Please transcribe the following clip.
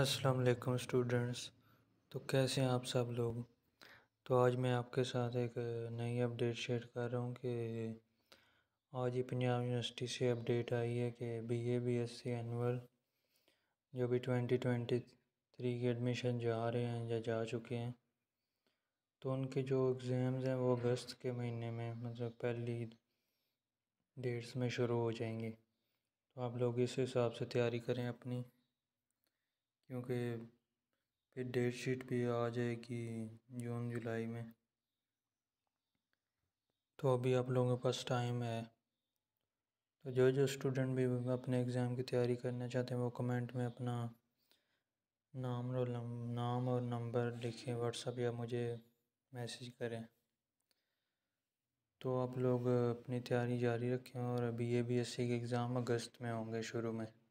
अस्सलाम वालेकुम स्टूडेंट्स तो कैसे हैं आप सब लोग तो आज मैं आपके साथ एक नई अपडेट शेयर कर रहा हूँ कि आज ही पंजाब यूनिवर्सिटी से अपडेट आई है कि B A B S C annual जो भी ट्वेंटी ट्वेंटी थ्री के एडमिशन जा रहे हैं या जा चुके हैं तो उनके जो एग्ज़ाम्स हैं वो अगस्त के महीने में मतलब पहली डेट्स में शुरू हो जाएंगे तो आप लोग इस हिसाब से तैयारी करें अपनी क्योंकि फिर डेट शीट भी आ जाएगी जून जुलाई में तो अभी आप लोगों के पास टाइम है तो जो जो स्टूडेंट भी अपने एग्ज़ाम की तैयारी करना चाहते हैं वो कमेंट में अपना नाम और नाम और नंबर लिखें व्हाट्सअप या मुझे मैसेज करें तो आप लोग अपनी तैयारी जारी रखें और अभी ए बी एस सी के एग्ज़ाम अगस्त में होंगे शुरू में